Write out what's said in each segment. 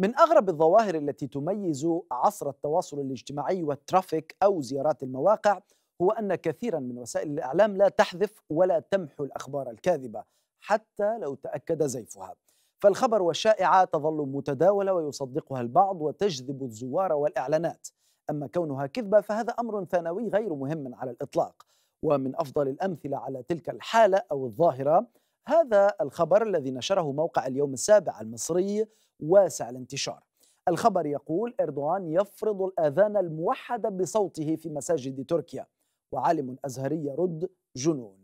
من أغرب الظواهر التي تميز عصر التواصل الاجتماعي والترافيك أو زيارات المواقع هو أن كثيرا من وسائل الإعلام لا تحذف ولا تمحو الأخبار الكاذبة حتى لو تأكد زيفها فالخبر والشائعة تظل متداولة ويصدقها البعض وتجذب الزوار والإعلانات أما كونها كذبة فهذا أمر ثانوي غير مهم على الإطلاق ومن أفضل الأمثلة على تلك الحالة أو الظاهرة هذا الخبر الذي نشره موقع اليوم السابع المصري واسع الانتشار الخبر يقول إردوغان يفرض الأذان الموحدة بصوته في مساجد تركيا وعالم أزهري يرد جنون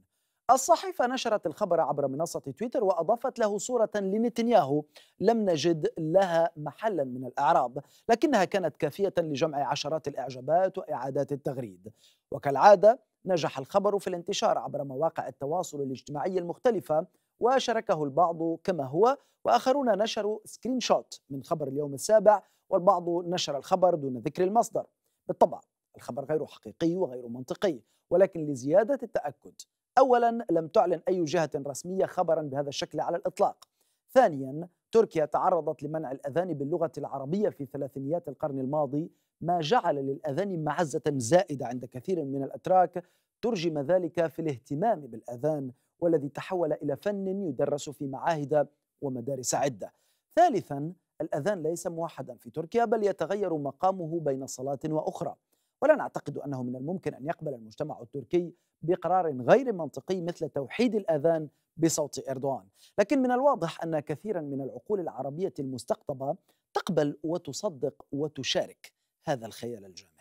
الصحيفة نشرت الخبر عبر منصة تويتر وأضافت له صورة لنتنياهو لم نجد لها محلا من الأعراب لكنها كانت كافية لجمع عشرات الإعجابات وإعادات التغريد وكالعادة نجح الخبر في الانتشار عبر مواقع التواصل الاجتماعي المختلفة وشاركه البعض كما هو وآخرون نشروا سكرين شوت من خبر اليوم السابع والبعض نشر الخبر دون ذكر المصدر بالطبع الخبر غير حقيقي وغير منطقي ولكن لزيادة التأكد أولا لم تعلن أي جهة رسمية خبرا بهذا الشكل على الإطلاق ثانيا تركيا تعرضت لمنع الأذان باللغة العربية في ثلاثينيات القرن الماضي ما جعل للأذان معزة زائدة عند كثير من الأتراك ترجم ذلك في الاهتمام بالأذان والذي تحول إلى فن يدرس في معاهد ومدارس عدة ثالثا الأذان ليس موحدا في تركيا بل يتغير مقامه بين صلاة وأخرى ولا نعتقد أنه من الممكن أن يقبل المجتمع التركي بقرار غير منطقي مثل توحيد الأذان بصوت اردوغان، لكن من الواضح ان كثيرا من العقول العربيه المستقطبه تقبل وتصدق وتشارك هذا الخيال الجامع.